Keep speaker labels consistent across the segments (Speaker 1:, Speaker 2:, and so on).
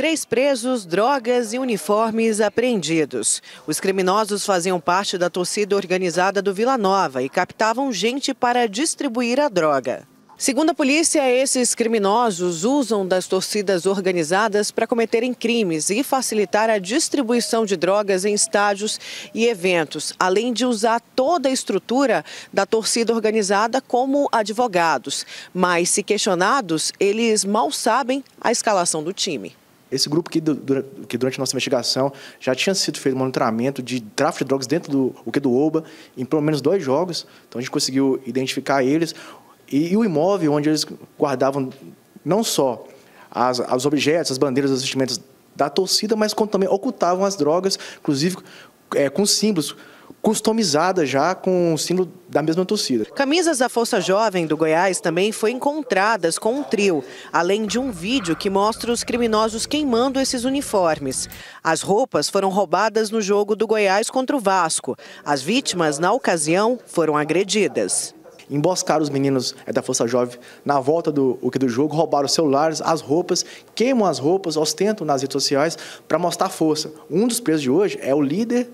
Speaker 1: Três presos, drogas e uniformes apreendidos. Os criminosos faziam parte da torcida organizada do Vila Nova e captavam gente para distribuir a droga. Segundo a polícia, esses criminosos usam das torcidas organizadas para cometerem crimes e facilitar a distribuição de drogas em estádios e eventos, além de usar toda a estrutura da torcida organizada como advogados.
Speaker 2: Mas, se questionados, eles mal sabem a escalação do time. Esse grupo que, que durante a nossa investigação já tinha sido feito monitoramento de tráfico de drogas dentro do o que do Oba em pelo menos dois jogos. Então a gente conseguiu identificar eles e, e o imóvel onde eles guardavam não só as, os objetos, as bandeiras, os vestimentos da torcida, mas como também ocultavam as drogas, inclusive é, com símbolos customizada já com o símbolo da mesma torcida.
Speaker 1: Camisas da Força Jovem do Goiás também foi encontradas com um trio, além de um vídeo que mostra os criminosos queimando esses uniformes. As roupas foram roubadas no jogo do Goiás contra o Vasco.
Speaker 2: As vítimas, na ocasião, foram agredidas emboscaram os meninos é, da Força Jovem na volta do, o que do jogo, roubaram os celulares, as roupas, queimam as roupas, ostentam nas redes sociais para mostrar força. Um dos presos de hoje é o líder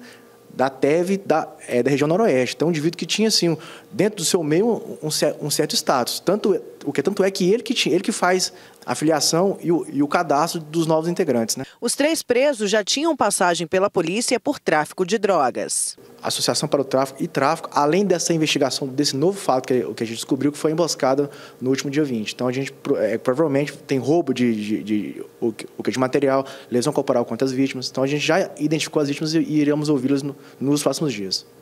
Speaker 2: da TEV da, é, da região noroeste. Então, um indivíduo que tinha, assim, dentro do seu meio, um, um certo status. Tanto, o que tanto é que ele que, tinha, ele que faz a filiação e o, e o, cadastro dos novos integrantes. Né? Os três presos já tinham passagem pela polícia por tráfico de drogas. Associação para o Tráfico e Tráfico, além dessa investigação desse novo fato que, que a gente descobriu, que foi emboscada no último dia 20. Então a gente é, provavelmente tem roubo de, de, de, é de material, lesão corporal contra as vítimas. Então a gente já identificou as vítimas e, e iremos ouvi-las no, nos próximos dias.